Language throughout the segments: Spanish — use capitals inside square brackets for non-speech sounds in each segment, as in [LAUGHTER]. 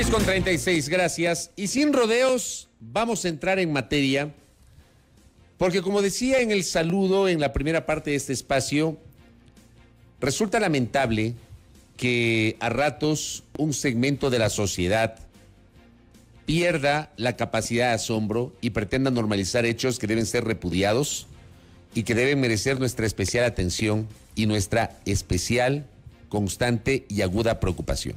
6 con 36, gracias. Y sin rodeos, vamos a entrar en materia, porque como decía en el saludo, en la primera parte de este espacio, resulta lamentable que a ratos un segmento de la sociedad pierda la capacidad de asombro y pretenda normalizar hechos que deben ser repudiados y que deben merecer nuestra especial atención y nuestra especial, constante y aguda preocupación.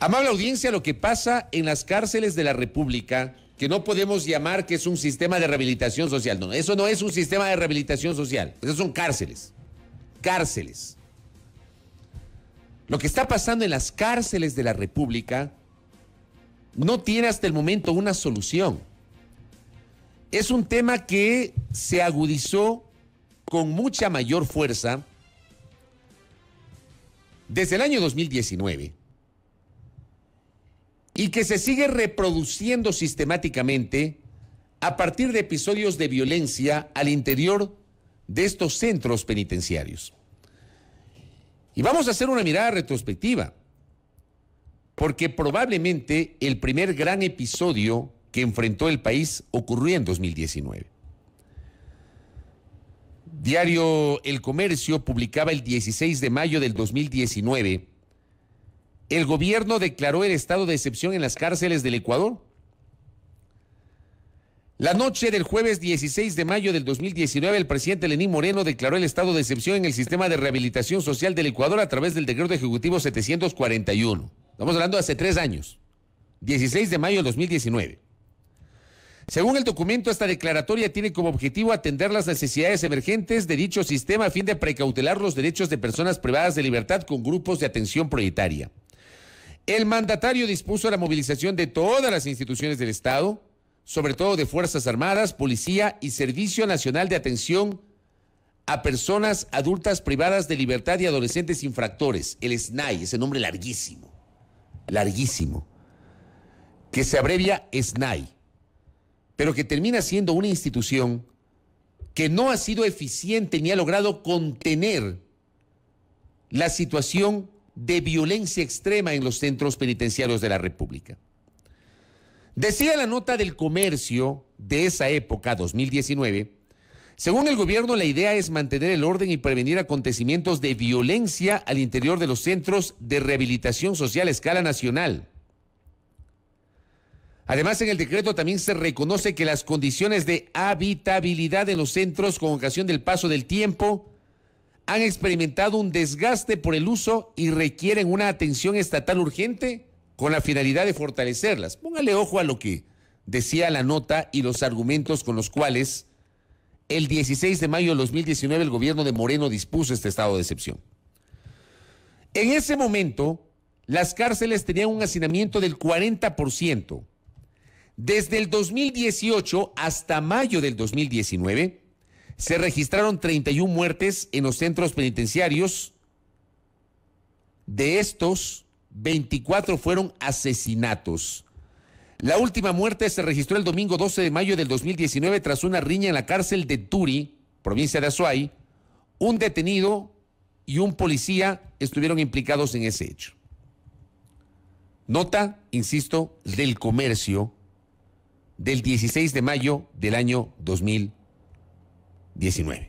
Amable audiencia, lo que pasa en las cárceles de la República, que no podemos llamar que es un sistema de rehabilitación social. No, eso no es un sistema de rehabilitación social. esos son cárceles. Cárceles. Lo que está pasando en las cárceles de la República no tiene hasta el momento una solución. Es un tema que se agudizó con mucha mayor fuerza desde el año 2019 y que se sigue reproduciendo sistemáticamente a partir de episodios de violencia al interior de estos centros penitenciarios. Y vamos a hacer una mirada retrospectiva, porque probablemente el primer gran episodio que enfrentó el país ocurrió en 2019. Diario El Comercio publicaba el 16 de mayo del 2019 el gobierno declaró el estado de excepción en las cárceles del Ecuador. La noche del jueves 16 de mayo del 2019, el presidente Lenín Moreno declaró el estado de excepción en el sistema de rehabilitación social del Ecuador a través del decreto ejecutivo 741. Estamos hablando de hace tres años, 16 de mayo del 2019. Según el documento, esta declaratoria tiene como objetivo atender las necesidades emergentes de dicho sistema a fin de precautelar los derechos de personas privadas de libertad con grupos de atención prioritaria. El mandatario dispuso la movilización de todas las instituciones del Estado, sobre todo de Fuerzas Armadas, Policía y Servicio Nacional de Atención a Personas Adultas Privadas de Libertad y Adolescentes Infractores, el SNAI, ese nombre larguísimo, larguísimo, que se abrevia SNAI, pero que termina siendo una institución que no ha sido eficiente ni ha logrado contener la situación de violencia extrema en los centros penitenciarios de la República. Decía la nota del comercio de esa época, 2019, según el gobierno la idea es mantener el orden y prevenir acontecimientos de violencia al interior de los centros de rehabilitación social a escala nacional. Además, en el decreto también se reconoce que las condiciones de habitabilidad en los centros con ocasión del paso del tiempo han experimentado un desgaste por el uso y requieren una atención estatal urgente con la finalidad de fortalecerlas. Póngale ojo a lo que decía la nota y los argumentos con los cuales el 16 de mayo de 2019 el gobierno de Moreno dispuso este estado de excepción. En ese momento, las cárceles tenían un hacinamiento del 40%. Desde el 2018 hasta mayo del 2019, se registraron 31 muertes en los centros penitenciarios. De estos, 24 fueron asesinatos. La última muerte se registró el domingo 12 de mayo del 2019 tras una riña en la cárcel de Turi, provincia de Azuay. Un detenido y un policía estuvieron implicados en ese hecho. Nota, insisto, del comercio del 16 de mayo del año 2000. 19.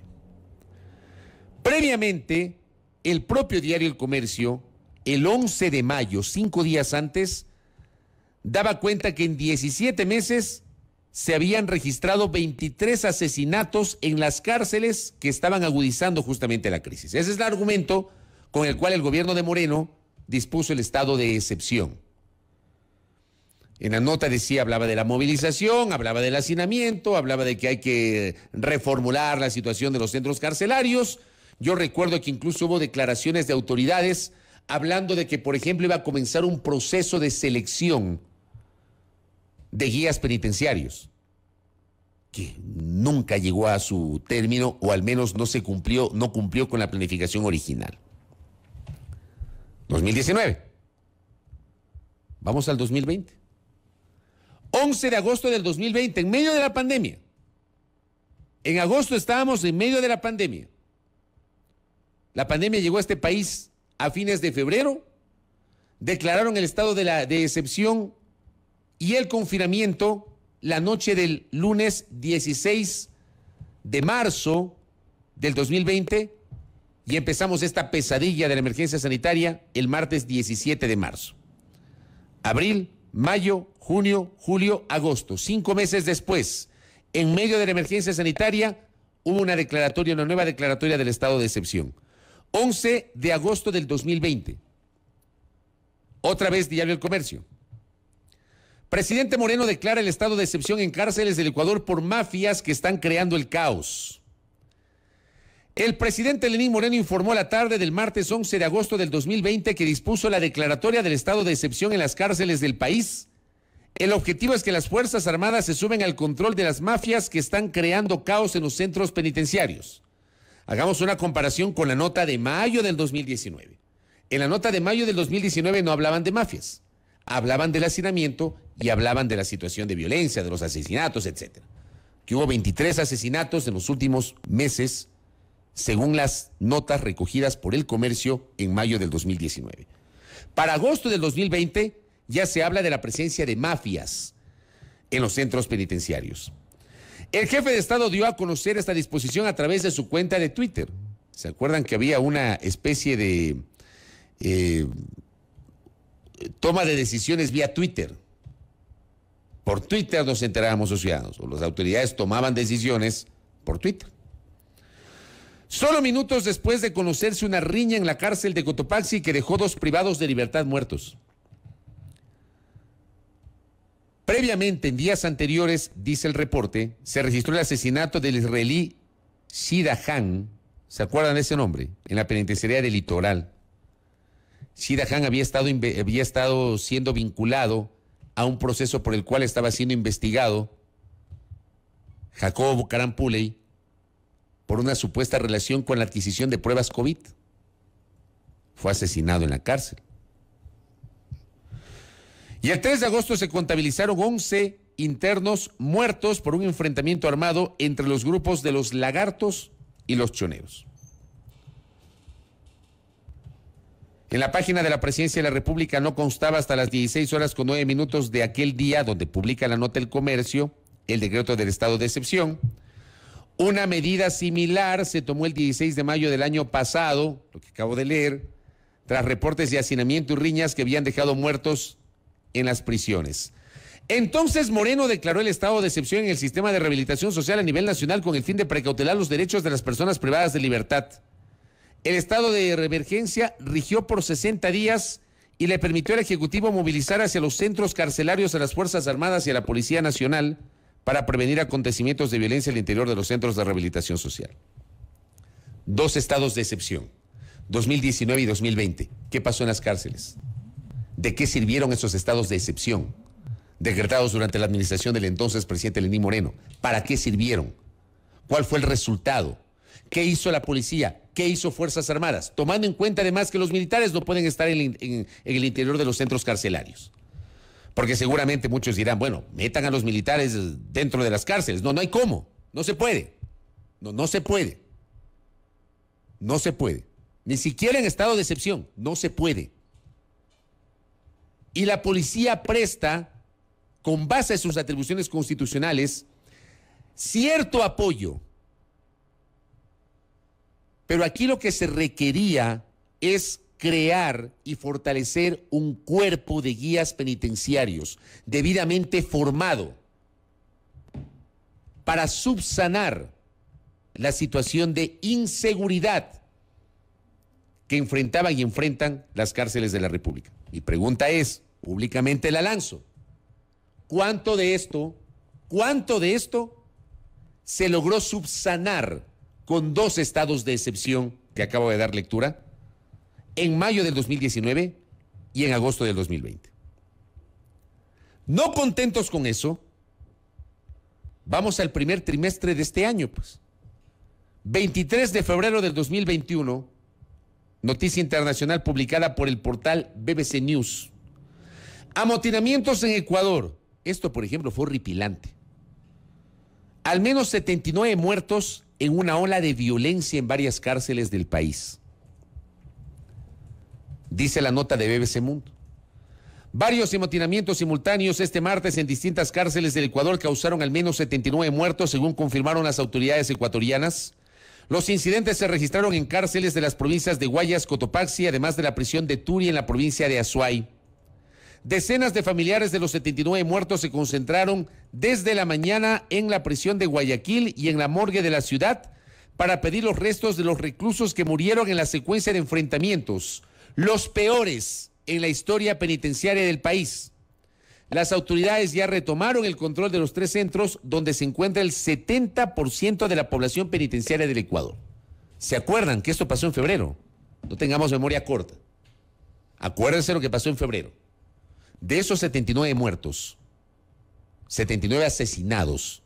Previamente, el propio diario El Comercio, el 11 de mayo, cinco días antes, daba cuenta que en 17 meses se habían registrado 23 asesinatos en las cárceles que estaban agudizando justamente la crisis. Ese es el argumento con el cual el gobierno de Moreno dispuso el estado de excepción. En la nota decía, hablaba de la movilización, hablaba del hacinamiento, hablaba de que hay que reformular la situación de los centros carcelarios. Yo recuerdo que incluso hubo declaraciones de autoridades hablando de que, por ejemplo, iba a comenzar un proceso de selección de guías penitenciarios, que nunca llegó a su término o al menos no se cumplió, no cumplió con la planificación original. 2019. Vamos al 2020. 11 de agosto del 2020, en medio de la pandemia. En agosto estábamos en medio de la pandemia. La pandemia llegó a este país a fines de febrero. Declararon el estado de, la, de excepción y el confinamiento la noche del lunes 16 de marzo del 2020 y empezamos esta pesadilla de la emergencia sanitaria el martes 17 de marzo. Abril, mayo, junio, julio, agosto. Cinco meses después, en medio de la emergencia sanitaria, hubo una declaratoria, una nueva declaratoria del estado de excepción. 11 de agosto del 2020. Otra vez Diario El Comercio. Presidente Moreno declara el estado de excepción en cárceles del Ecuador por mafias que están creando el caos. El presidente Lenín Moreno informó la tarde del martes 11 de agosto del 2020 que dispuso la declaratoria del estado de excepción en las cárceles del país. El objetivo es que las Fuerzas Armadas se suben al control de las mafias que están creando caos en los centros penitenciarios. Hagamos una comparación con la nota de mayo del 2019. En la nota de mayo del 2019 no hablaban de mafias, hablaban del hacinamiento y hablaban de la situación de violencia, de los asesinatos, etc. Que hubo 23 asesinatos en los últimos meses según las notas recogidas por el comercio en mayo del 2019. Para agosto del 2020 ya se habla de la presencia de mafias en los centros penitenciarios. El jefe de Estado dio a conocer esta disposición a través de su cuenta de Twitter. ¿Se acuerdan que había una especie de eh, toma de decisiones vía Twitter? Por Twitter nos enterábamos, los ciudadanos, o las autoridades tomaban decisiones por Twitter. Solo minutos después de conocerse una riña en la cárcel de Cotopaxi que dejó dos privados de libertad muertos. Previamente, en días anteriores, dice el reporte, se registró el asesinato del israelí Shida Han, ¿se acuerdan de ese nombre? En la penitenciaría del litoral. Shida Han había estado, había estado siendo vinculado a un proceso por el cual estaba siendo investigado Jacobo Carampuley por una supuesta relación con la adquisición de pruebas COVID. Fue asesinado en la cárcel. Y el 3 de agosto se contabilizaron 11 internos muertos por un enfrentamiento armado entre los grupos de los lagartos y los choneros. En la página de la Presidencia de la República no constaba hasta las 16 horas con 9 minutos de aquel día donde publica la nota El Comercio, el decreto del estado de excepción, una medida similar se tomó el 16 de mayo del año pasado, lo que acabo de leer, tras reportes de hacinamiento y riñas que habían dejado muertos en las prisiones. Entonces Moreno declaró el estado de excepción en el sistema de rehabilitación social a nivel nacional con el fin de precautelar los derechos de las personas privadas de libertad. El estado de emergencia rigió por 60 días y le permitió al Ejecutivo movilizar hacia los centros carcelarios a las Fuerzas Armadas y a la Policía Nacional para prevenir acontecimientos de violencia en el interior de los centros de rehabilitación social. Dos estados de excepción, 2019 y 2020. ¿Qué pasó en las cárceles? ¿De qué sirvieron esos estados de excepción decretados durante la administración del entonces presidente Lenín Moreno? ¿Para qué sirvieron? ¿Cuál fue el resultado? ¿Qué hizo la policía? ¿Qué hizo Fuerzas Armadas? Tomando en cuenta además que los militares no pueden estar en el interior de los centros carcelarios. Porque seguramente muchos dirán, bueno, metan a los militares dentro de las cárceles. No, no hay cómo. No se puede. No, no se puede. No se puede. Ni siquiera en estado de excepción. No se puede. Y la policía presta, con base en sus atribuciones constitucionales, cierto apoyo. Pero aquí lo que se requería es crear y fortalecer un cuerpo de guías penitenciarios debidamente formado para subsanar la situación de inseguridad que enfrentaban y enfrentan las cárceles de la República. Mi pregunta es, públicamente la lanzo, ¿cuánto de esto, cuánto de esto se logró subsanar con dos estados de excepción que acabo de dar lectura? en mayo del 2019 y en agosto del 2020. No contentos con eso, vamos al primer trimestre de este año, pues. 23 de febrero del 2021, noticia internacional publicada por el portal BBC News. Amotinamientos en Ecuador. Esto, por ejemplo, fue horripilante. Al menos 79 muertos en una ola de violencia en varias cárceles del país dice la nota de BBC Mundo. Varios emotinamientos simultáneos este martes en distintas cárceles del Ecuador causaron al menos 79 muertos, según confirmaron las autoridades ecuatorianas. Los incidentes se registraron en cárceles de las provincias de Guayas, Cotopaxi, además de la prisión de Turi en la provincia de Azuay. Decenas de familiares de los 79 muertos se concentraron desde la mañana en la prisión de Guayaquil y en la morgue de la ciudad para pedir los restos de los reclusos que murieron en la secuencia de enfrentamientos los peores en la historia penitenciaria del país. Las autoridades ya retomaron el control de los tres centros donde se encuentra el 70% de la población penitenciaria del Ecuador. ¿Se acuerdan que esto pasó en febrero? No tengamos memoria corta. Acuérdense lo que pasó en febrero. De esos 79 muertos, 79 asesinados,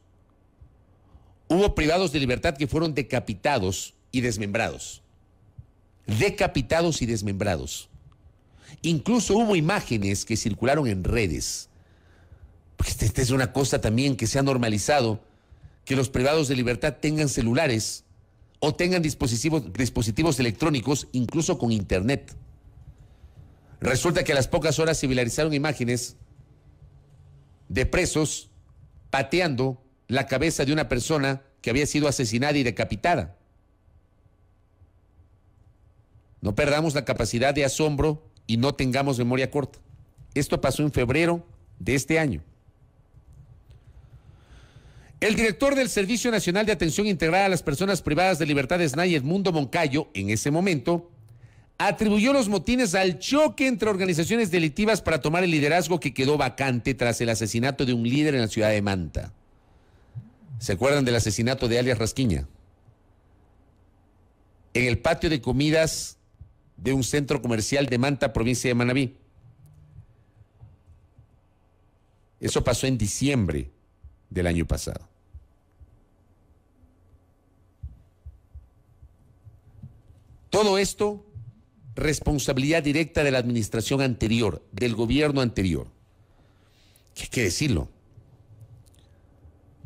hubo privados de libertad que fueron decapitados y desmembrados decapitados y desmembrados. Incluso hubo imágenes que circularon en redes. esta es una cosa también que se ha normalizado, que los privados de libertad tengan celulares o tengan dispositivos, electrónicos, incluso con internet. Resulta que a las pocas horas se viralizaron imágenes de presos pateando la cabeza de una persona que había sido asesinada y decapitada. No perdamos la capacidad de asombro y no tengamos memoria corta. Esto pasó en febrero de este año. El director del Servicio Nacional de Atención Integrada a las Personas Privadas de Libertad de Edmundo Moncayo, en ese momento, atribuyó los motines al choque entre organizaciones delictivas para tomar el liderazgo que quedó vacante tras el asesinato de un líder en la ciudad de Manta. ¿Se acuerdan del asesinato de alias Rasquiña? En el patio de comidas de un centro comercial de Manta, provincia de Manabí. Eso pasó en diciembre del año pasado. Todo esto, responsabilidad directa de la administración anterior, del gobierno anterior. hay que decirlo.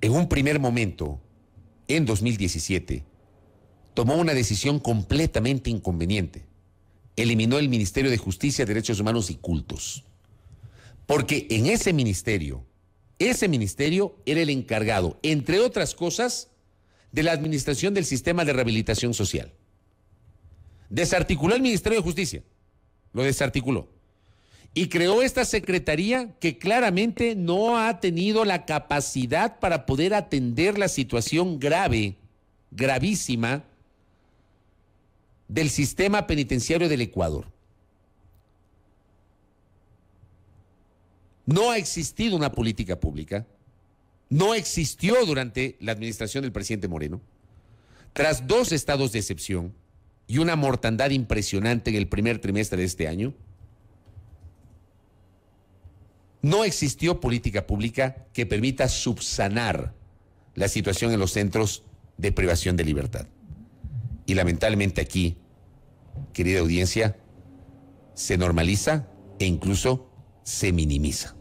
En un primer momento, en 2017, tomó una decisión completamente inconveniente eliminó el Ministerio de Justicia, Derechos Humanos y Cultos. Porque en ese ministerio, ese ministerio era el encargado, entre otras cosas, de la administración del sistema de rehabilitación social. Desarticuló el Ministerio de Justicia, lo desarticuló. Y creó esta secretaría que claramente no ha tenido la capacidad para poder atender la situación grave, gravísima, del sistema penitenciario del Ecuador. No ha existido una política pública, no existió durante la administración del presidente Moreno. Tras dos estados de excepción y una mortandad impresionante en el primer trimestre de este año, no existió política pública que permita subsanar la situación en los centros de privación de libertad. Y lamentablemente aquí, querida audiencia, se normaliza e incluso se minimiza.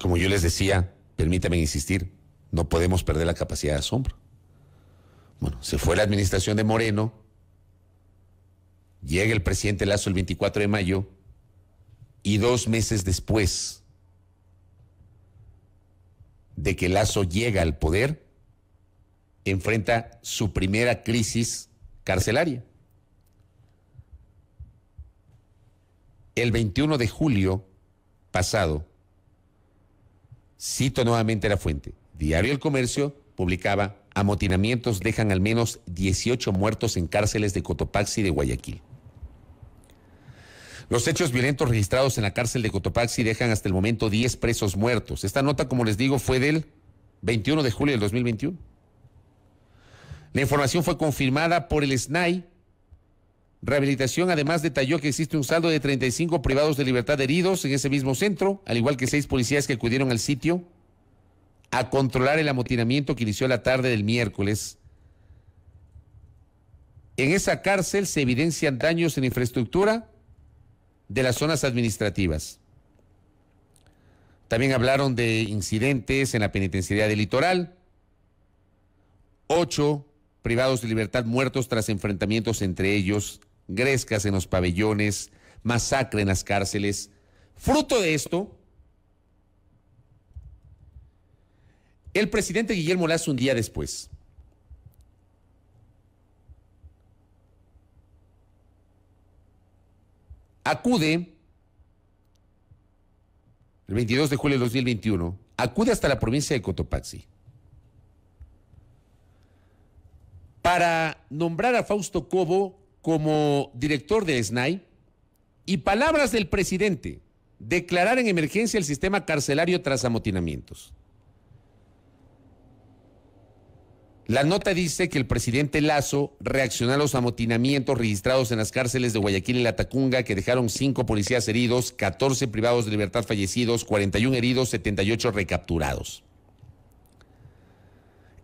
Como yo les decía, permítame insistir, no podemos perder la capacidad de asombro. Bueno, se fue la administración de Moreno, llega el presidente Lazo el 24 de mayo y dos meses después, de que Lazo llega al poder, enfrenta su primera crisis carcelaria. El 21 de julio pasado, cito nuevamente la fuente, Diario El Comercio publicaba, amotinamientos dejan al menos 18 muertos en cárceles de Cotopaxi y de Guayaquil. Los hechos violentos registrados en la cárcel de Cotopaxi dejan hasta el momento 10 presos muertos. Esta nota, como les digo, fue del 21 de julio del 2021. La información fue confirmada por el SNAI. Rehabilitación además detalló que existe un saldo de 35 privados de libertad heridos en ese mismo centro, al igual que seis policías que acudieron al sitio a controlar el amotinamiento que inició la tarde del miércoles. En esa cárcel se evidencian daños en infraestructura, de las zonas administrativas. También hablaron de incidentes en la penitenciaría del litoral. Ocho privados de libertad muertos tras enfrentamientos entre ellos, grescas en los pabellones, masacre en las cárceles. Fruto de esto, el presidente Guillermo Lazo un día después acude, el 22 de julio de 2021, acude hasta la provincia de Cotopaxi para nombrar a Fausto Cobo como director de SNAI y palabras del presidente, declarar en emergencia el sistema carcelario tras amotinamientos. La nota dice que el presidente Lazo reaccionó a los amotinamientos registrados en las cárceles de Guayaquil y La Tacunga, que dejaron cinco policías heridos, 14 privados de libertad fallecidos, 41 heridos, 78 recapturados.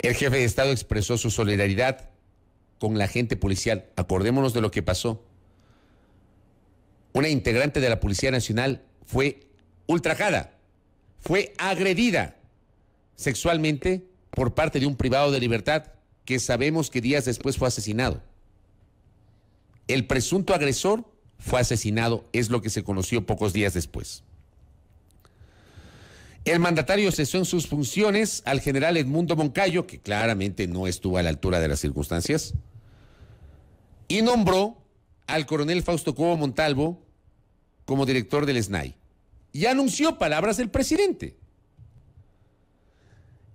El jefe de Estado expresó su solidaridad con la gente policial. Acordémonos de lo que pasó. Una integrante de la Policía Nacional fue ultrajada, fue agredida sexualmente por parte de un privado de libertad que sabemos que días después fue asesinado. El presunto agresor fue asesinado, es lo que se conoció pocos días después. El mandatario cesó en sus funciones al general Edmundo Moncayo, que claramente no estuvo a la altura de las circunstancias, y nombró al coronel Fausto Cobo Montalvo como director del SNAI. Y anunció palabras del presidente.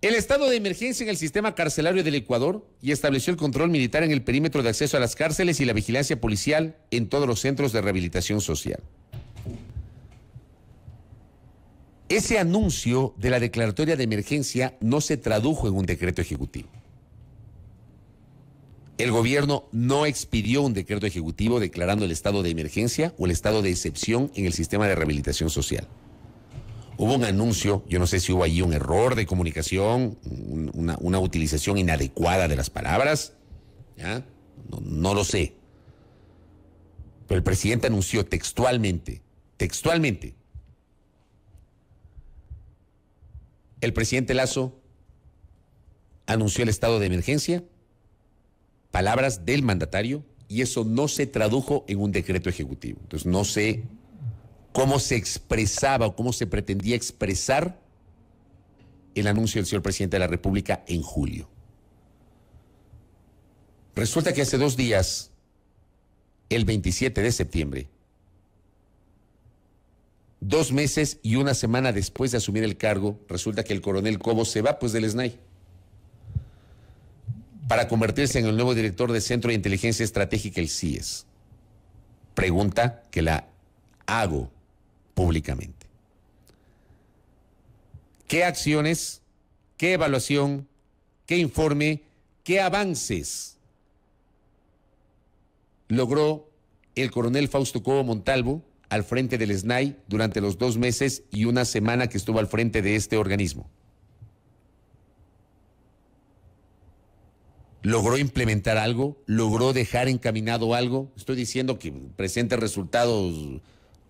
El estado de emergencia en el sistema carcelario del Ecuador y estableció el control militar en el perímetro de acceso a las cárceles y la vigilancia policial en todos los centros de rehabilitación social. Ese anuncio de la declaratoria de emergencia no se tradujo en un decreto ejecutivo. El gobierno no expidió un decreto ejecutivo declarando el estado de emergencia o el estado de excepción en el sistema de rehabilitación social hubo un anuncio, yo no sé si hubo allí un error de comunicación, una, utilización inadecuada de las palabras, No, no lo sé. Pero el presidente anunció textualmente, textualmente, el presidente Lazo anunció el estado de emergencia, palabras del mandatario, y eso no se tradujo en un decreto ejecutivo. Entonces no sé cómo se expresaba o cómo se pretendía expresar el anuncio del señor presidente de la República en julio. Resulta que hace dos días, el 27 de septiembre, dos meses y una semana después de asumir el cargo, resulta que el coronel Cobo se va pues del SNAI para convertirse en el nuevo director de Centro de Inteligencia Estratégica, el CIES. Pregunta que la hago públicamente. ¿Qué acciones, qué evaluación, qué informe, qué avances logró el coronel Fausto Cobo Montalvo al frente del SNAI durante los dos meses y una semana que estuvo al frente de este organismo? ¿Logró implementar algo? ¿Logró dejar encaminado algo? Estoy diciendo que presente resultados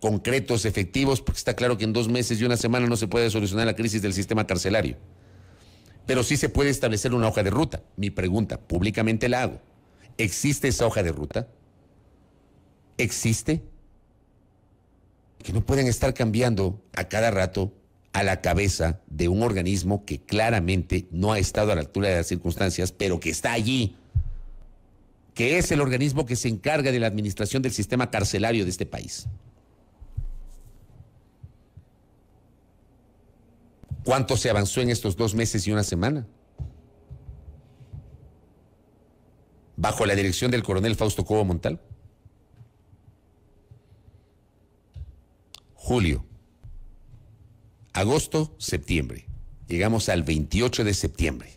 concretos, efectivos, porque está claro que en dos meses y una semana no se puede solucionar la crisis del sistema carcelario. Pero sí se puede establecer una hoja de ruta. Mi pregunta, públicamente la hago. ¿Existe esa hoja de ruta? ¿Existe? Que no pueden estar cambiando a cada rato a la cabeza de un organismo que claramente no ha estado a la altura de las circunstancias, pero que está allí, que es el organismo que se encarga de la administración del sistema carcelario de este país. ¿Cuánto se avanzó en estos dos meses y una semana? Bajo la dirección del coronel Fausto Cobo Montal. Julio, agosto, septiembre. Llegamos al 28 de septiembre,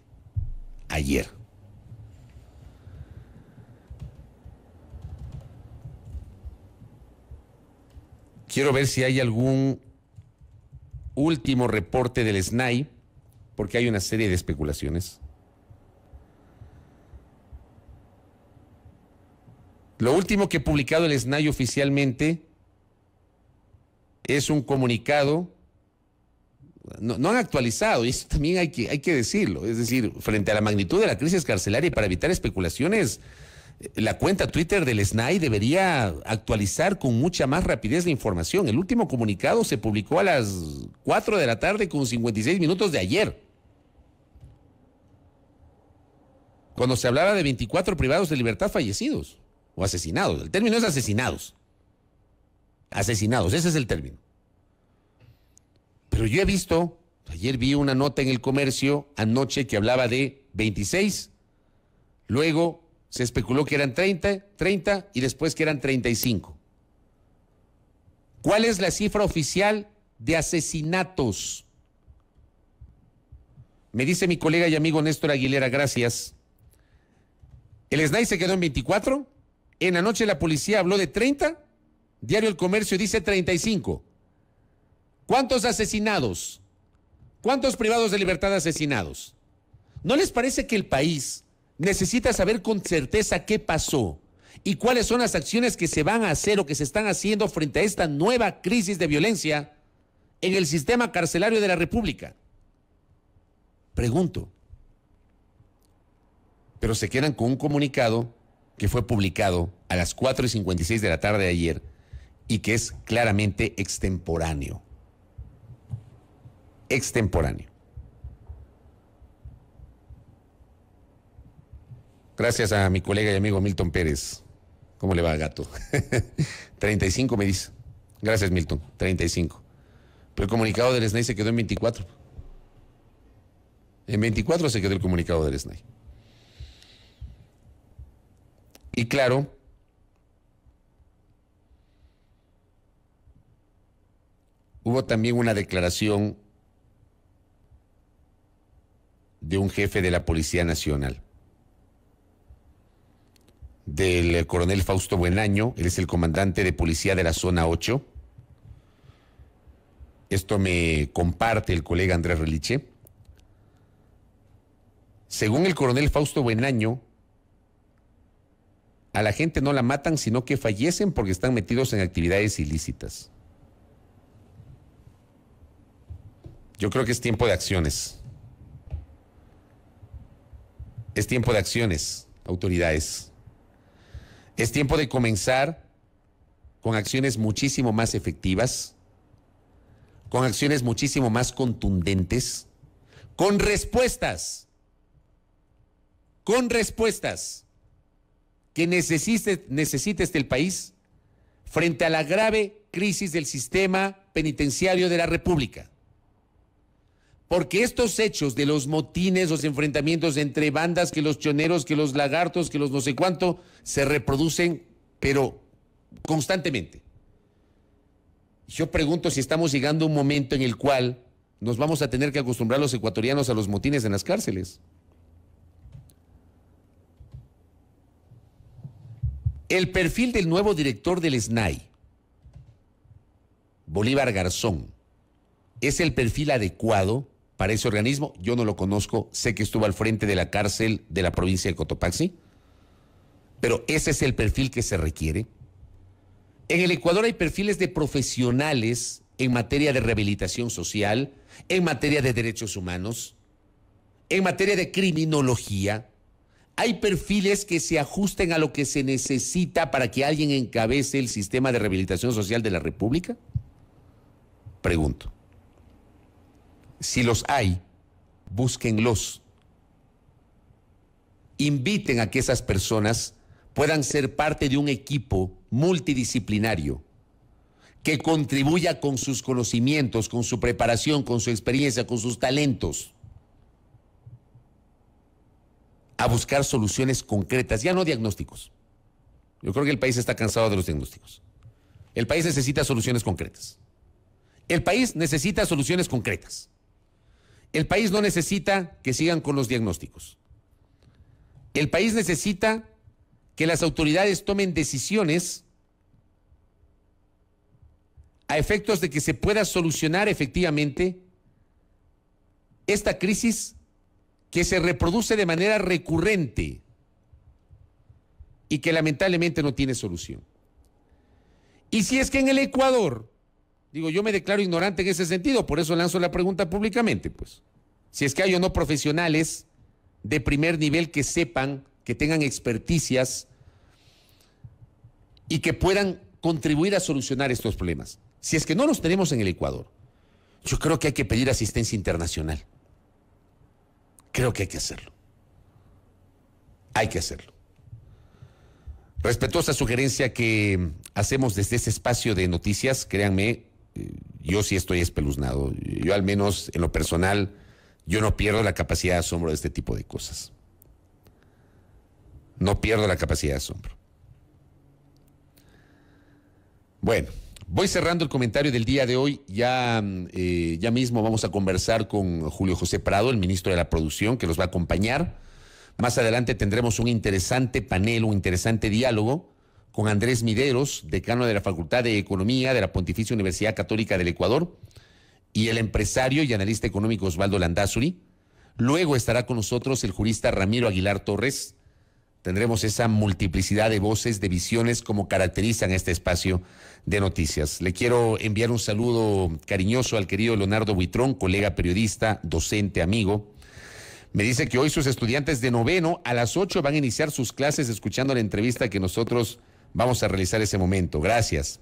ayer. Quiero ver si hay algún último reporte del SNAI, porque hay una serie de especulaciones. Lo último que ha publicado el SNAI oficialmente es un comunicado, no, han actualizado, y eso también hay que, hay que decirlo, es decir, frente a la magnitud de la crisis carcelaria y para evitar especulaciones, la cuenta Twitter del SNAI debería actualizar con mucha más rapidez la información. El último comunicado se publicó a las 4 de la tarde con 56 minutos de ayer. Cuando se hablaba de 24 privados de libertad fallecidos o asesinados. El término es asesinados. Asesinados, ese es el término. Pero yo he visto, ayer vi una nota en el comercio anoche que hablaba de 26, luego se especuló que eran 30, 30 y después que eran 35. ¿Cuál es la cifra oficial de asesinatos? Me dice mi colega y amigo Néstor Aguilera, gracias. El SNAI se quedó en 24. En la noche la policía habló de 30. Diario El Comercio dice 35. ¿Cuántos asesinados? ¿Cuántos privados de libertad asesinados? ¿No les parece que el país necesita saber con certeza qué pasó y cuáles son las acciones que se van a hacer o que se están haciendo frente a esta nueva crisis de violencia en el sistema carcelario de la República. Pregunto. Pero se quedan con un comunicado que fue publicado a las 4 y 56 de la tarde de ayer y que es claramente extemporáneo. Extemporáneo. Gracias a mi colega y amigo Milton Pérez. ¿Cómo le va, gato? 35 [LAUGHS] me dice. Gracias, Milton. 35. Pero el comunicado del SNAI e se quedó en 24. En 24 se quedó el comunicado del SNAI. E y claro, hubo también una declaración de un jefe de la Policía Nacional del eh, coronel Fausto Buenaño, él es el comandante de policía de la zona 8. Esto me comparte el colega Andrés Reliche. Según el coronel Fausto Buenaño, a la gente no la matan, sino que fallecen porque están metidos en actividades ilícitas. Yo creo que es tiempo de acciones. Es tiempo de acciones, autoridades. Es tiempo de comenzar con acciones muchísimo más efectivas, con acciones muchísimo más contundentes, con respuestas, con respuestas que necesites, este del país frente a la grave crisis del sistema penitenciario de la República. Porque estos hechos de los motines, los enfrentamientos entre bandas, que los choneros, que los lagartos, que los no sé cuánto, se reproducen, pero constantemente. Yo pregunto si estamos llegando a un momento en el cual nos vamos a tener que acostumbrar los ecuatorianos a los motines en las cárceles. El perfil del nuevo director del SNAI, Bolívar Garzón, es el perfil adecuado para ese organismo. Yo no lo conozco, sé que estuvo al frente de la cárcel de la provincia de Cotopaxi, pero ese es el perfil que se requiere. En el Ecuador hay perfiles de profesionales en materia de rehabilitación social, en materia de derechos humanos, en materia de criminología. Hay perfiles que se ajusten a lo que se necesita para que alguien encabece el sistema de rehabilitación social de la República. Pregunto. Si los hay, búsquenlos. Inviten a que esas personas puedan ser parte de un equipo multidisciplinario que contribuya con sus conocimientos, con su preparación, con su experiencia, con sus talentos, a buscar soluciones concretas, ya no diagnósticos. Yo creo que el país está cansado de los diagnósticos. El país necesita soluciones concretas. El país necesita soluciones concretas. El país no necesita que sigan con los diagnósticos. El país necesita que las autoridades tomen decisiones a efectos de que se pueda solucionar efectivamente esta crisis que se reproduce de manera recurrente y que lamentablemente no tiene solución. Y si es que en el Ecuador Digo, yo me declaro ignorante en ese sentido, por eso lanzo la pregunta públicamente, pues. Si es que hay o no profesionales de primer nivel que sepan, que tengan experticias y que puedan contribuir a solucionar estos problemas. Si es que no los tenemos en el Ecuador, yo creo que hay que pedir asistencia internacional. Creo que hay que hacerlo. Hay que hacerlo. Respetuosa sugerencia que hacemos desde este espacio de noticias, créanme, eh, yo sí estoy espeluznado. Yo al menos en lo personal, yo no pierdo la capacidad de asombro de este tipo de cosas. No pierdo la capacidad de asombro. Bueno, voy cerrando el comentario del día de hoy. Ya, mm, eh, ya mismo vamos a conversar con Julio José Prado, el ministro de la Producción, que nos va a acompañar. Más adelante tendremos un interesante panel, un interesante diálogo con Andrés Mideros, decano de la Facultad de Economía de la Pontificia Universidad Católica del Ecuador, y el empresario y analista económico Osvaldo Landazuri. Luego estará con nosotros el jurista Ramiro Aguilar Torres. Tendremos esa multiplicidad de voces, de visiones como caracterizan este espacio de noticias. Le quiero enviar un saludo cariñoso al querido Leonardo Buitrón, colega periodista, docente, amigo. Me dice que hoy sus estudiantes de noveno a las ocho van a iniciar sus clases escuchando la entrevista que nosotros Vamos a realizar ese momento. Gracias.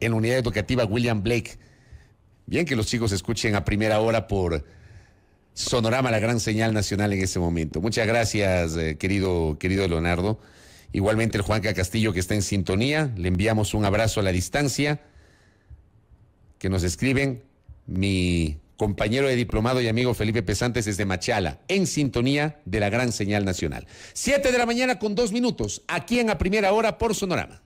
En la unidad educativa William Blake. Bien que los chicos escuchen a primera hora por Sonorama, la gran señal nacional en ese momento. Muchas gracias, eh, querido, querido Leonardo. Igualmente el Juanca Castillo que está en sintonía, le enviamos un abrazo a la distancia. Que nos escriben, mi compañero de diplomado y amigo Felipe Pesantes desde Machala, en sintonía de la gran señal nacional. Siete de la mañana con dos minutos, aquí en la primera hora por Sonorama.